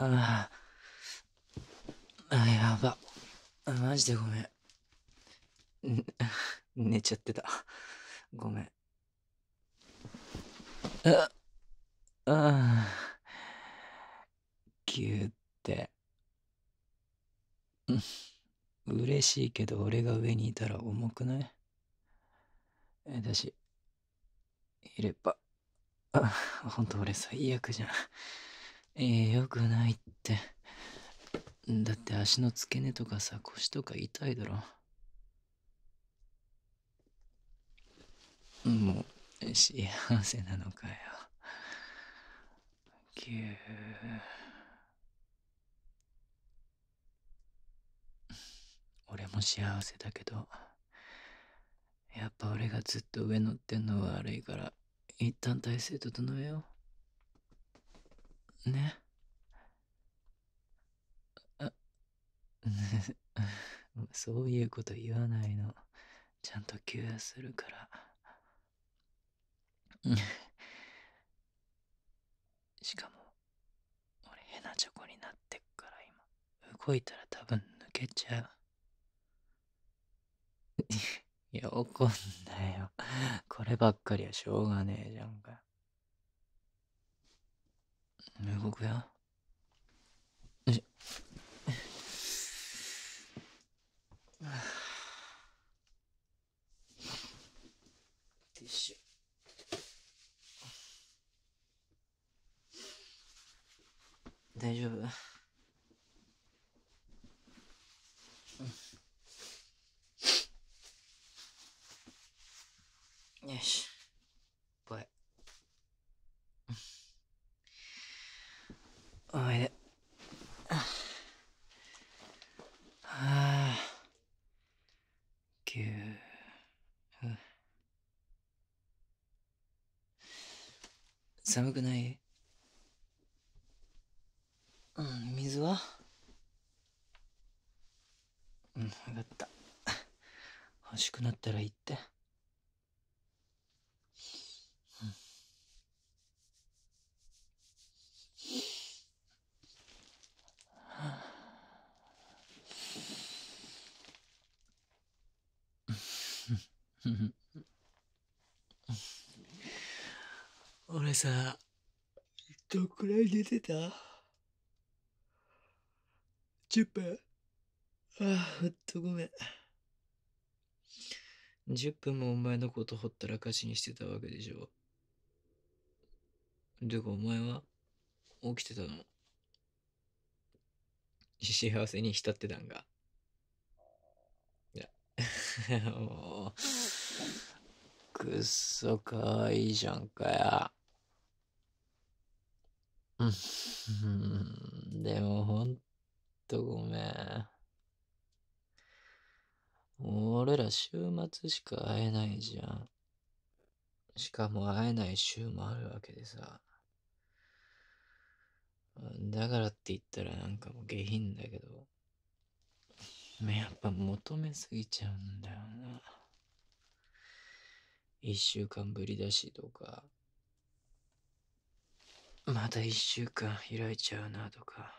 ああ、やば。マジでごめん。寝ちゃってた。ごめん。あ、ああ、ぎゅって。うん。嬉しいけど俺が上にいたら重くないえ、だし、いれば。あ、ほんと俺最悪じゃん。えよくないってだって足の付け根とかさ腰とか痛いだろもう幸せなのかよぎゅう俺も幸せだけどやっぱ俺がずっと上乗ってんのは悪いから一旦体勢整えようね。あ そういうこと言わないの。ちゃんと休アするから。しかも、俺変なチョコになってっから今。動いたら多分抜けちゃう。いや、怒んなよ。こればっかりはしょうがねえじゃんか。動くよ。いしょ。大丈夫う球。寒くないうん、水はうん、分かった。欲しくなったら言って。俺さ、どっくらい寝てた ?10 分ああ、ほんとごめん。10分もお前のことほったらかしにしてたわけでしょ。でかお前は起きてたの幸せに浸ってたんが。いや、もう、くっそかわいいじゃんかうん。でもほんとごめん。俺ら週末しか会えないじゃん。しかも会えない週もあるわけでさ。だからって言ったらなんかもう下品だけど、やっぱ求めすぎちゃうんだよな。一週間ぶりだしとか、また一週間開いちゃうなとか、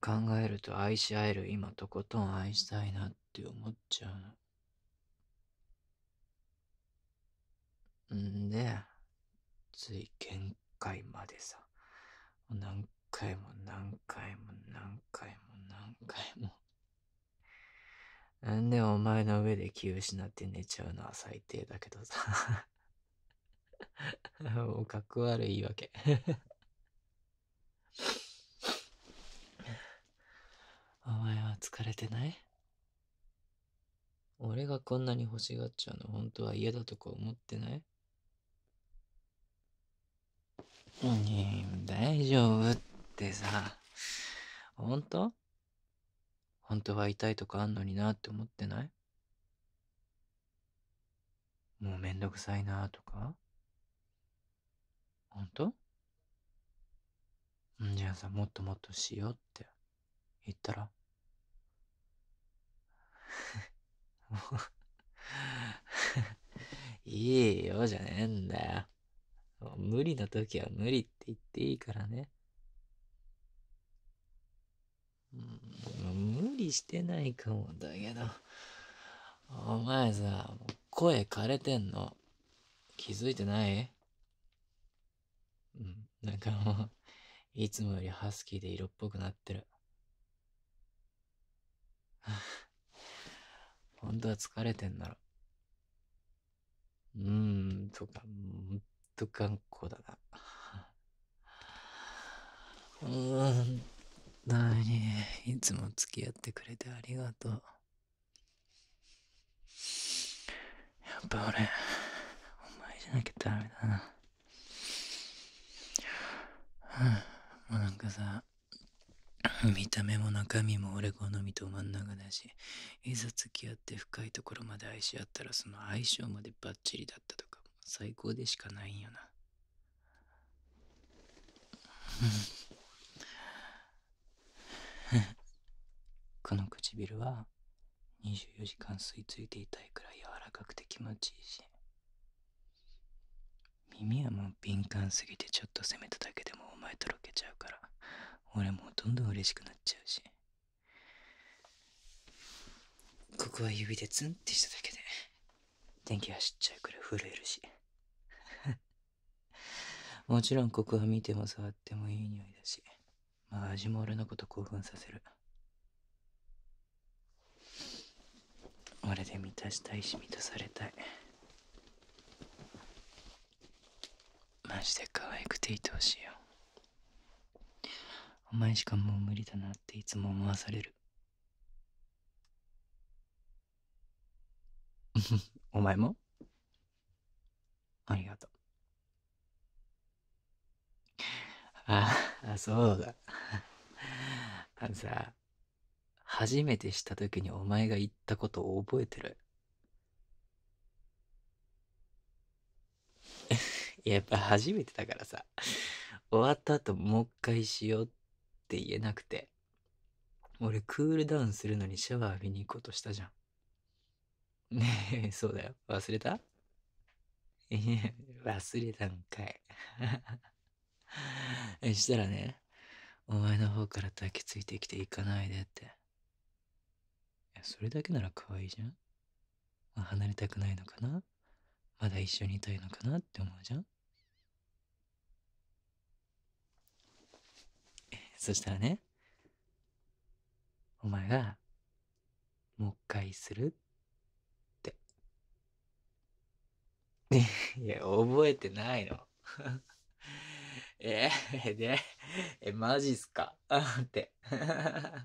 考えると愛し合える今とことん愛したいなって思っちゃうの。んで、つい限界までさ、何回も何回も何回も何回もなんでお前の上で気失って寝ちゃうのは最低だけどさ もうかっこ悪い言い訳お前は疲れてない俺がこんなに欲しがっちゃうの本当は嫌だとか思ってないうん、大丈夫ってさ、本当本当は痛いとかあんのになって思ってないもうめんどくさいなとか本当んじゃあさ、もっともっとしようって言ったらもう いいよじゃねえんだよ。無理な時は無理って言っていいからね。してないかもだけど、お前さ、声枯れてんの。気づいてないうん、なんかもう、いつもよりハスキーで色っぽくなってる。本当は疲れてんだろ。うーん、とか、ほんと頑固だな。うーんなに、いつも付き合ってくれてありがとう。やっぱ俺、お前じゃなきゃダメだな。うんもうなんかさ、見た目も中身も俺好みと真ん中だし、いざ付き合って深いところまで愛し合ったらその相性までバッチリだったとか、最高でしかないんよな。うん この唇は24時間吸い付いていたいくらい柔らかくて気持ちいいし耳はもう敏感すぎてちょっと攻めただけでもお前とろけちゃうから俺もどんどん嬉しくなっちゃうしここは指でツンってしただけで電気走っちゃうくらい震えるし もちろんここは見ても触ってもいい匂いだしまあ味も俺のこと興奮させる俺で満たしたいし満たされたいマジで可愛くていてほしいよお前しかもう無理だなっていつも思わされる お前もありがとうああそうだあのさ、初めてした時にお前が言ったことを覚えてる。やっぱ初めてだからさ、終わった後もう一回しようって言えなくて、俺クールダウンするのにシャワー浴びに行こうとしたじゃん。ねえ、そうだよ。忘れたいや、忘れたんかい。そしたらね、お前の方から抱きついてきて行かないでって。いや、それだけなら可愛いじゃん、まあ、離れたくないのかなまだ一緒にいたいのかなって思うじゃんそしたらね、お前が、もう一回するって。いや、覚えてないの。え え、で、え、マジっすか あって。我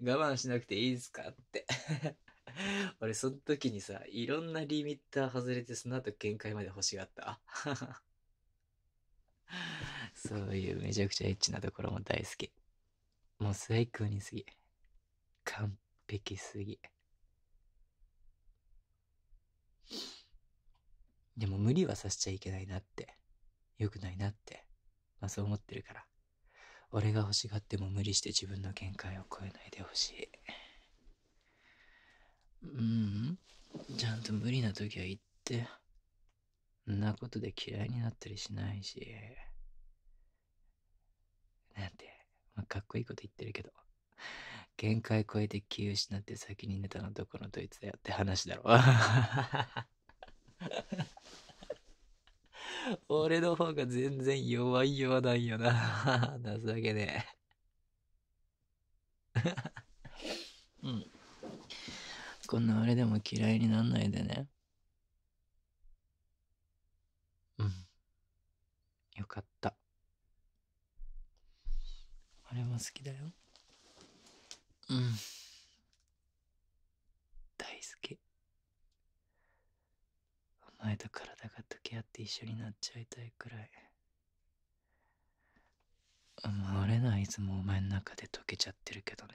慢しなくていいですかって。俺、その時にさ、いろんなリミッター外れて、その後限界まで欲しがった。そういうめちゃくちゃエッチなところも大好き。もう最高にすぎ。完璧すぎ。でも無理はさせちゃいけないなって。良くないなって。まあそう思ってるから。俺が欲しがっても無理して自分の限界を超えないでほしい。ううん、ちゃんと無理な時は言って。んなことで嫌いになったりしないし。なんて、まあ、かっこいいこと言ってるけど。限界超えて気失って先に寝たのどこのドイツだよって話だろ。俺の方が全然弱いようなんよな。す だけで。うん。こんな俺でも嫌いになんないでね。うん。よかった。俺も好きだよ。うん。大好き。前と体が溶け合って一緒になっちゃいたいくらいまあれなはいつもお前の中で溶けちゃってるけどね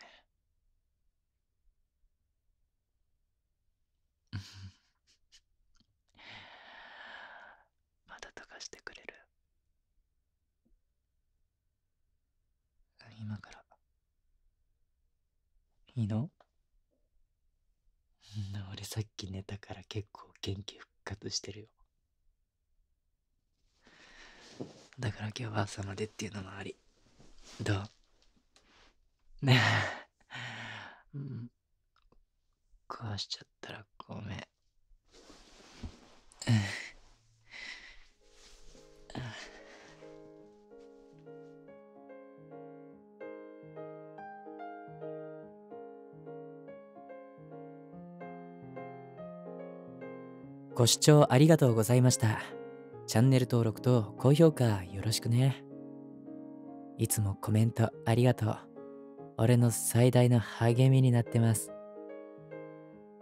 また溶かしてくれる今からいいの 俺さっき寝たから結構元気活してるよだから今日は朝までっていうのもありどうねえうん壊しちゃったらごめんご視聴ありがとうございました。チャンネル登録と高評価よろしくね。いつもコメントありがとう。俺の最大の励みになってます。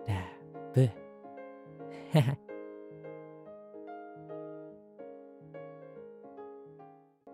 ラブ。